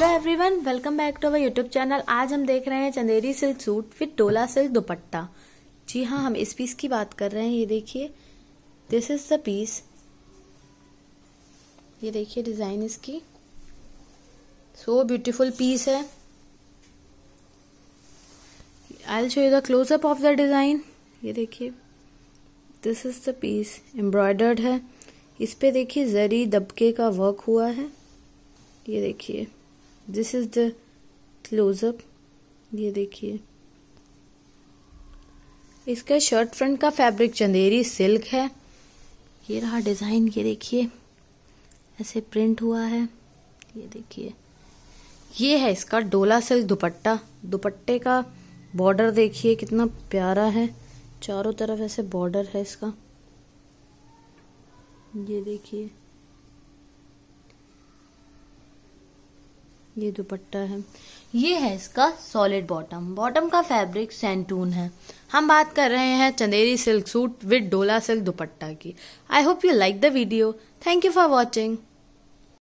hello everyone welcome back to our YouTube channel आज हम देख रहे हैं चंदेरी सिल्क सूट विथ टोला सिल्क दुपट्टा जी हाँ हम इस पीस की बात कर रहे हैं ये देखिए दिस इज द पीस ये देखिए डिज़ाइन इसकी सो ब्यूटीफुल पीस है I show you the close up of the design ये देखिए this is the piece embroidered है इस पे देखिए जरी दबके का वर्क हुआ है ये देखिए दिस इज द क्लोजअप ये देखिए इसका शर्ट फ्रंट का फैब्रिक चंदेरी सिल्क है ये रहा डिज़ाइन ये देखिए ऐसे प्रिंट हुआ है ये देखिए ये है इसका डोला सिल्क दुपट्टा दुपट्टे का बॉर्डर देखिए कितना प्यारा है चारों तरफ ऐसे बॉर्डर है इसका ये देखिए ये दुपट्टा है ये है इसका सॉलिड बॉटम बॉटम का फैब्रिक सेंटून है हम बात कर रहे हैं Chanderi silk suit with Dola silk dupatta की I hope you like the video thank you for watching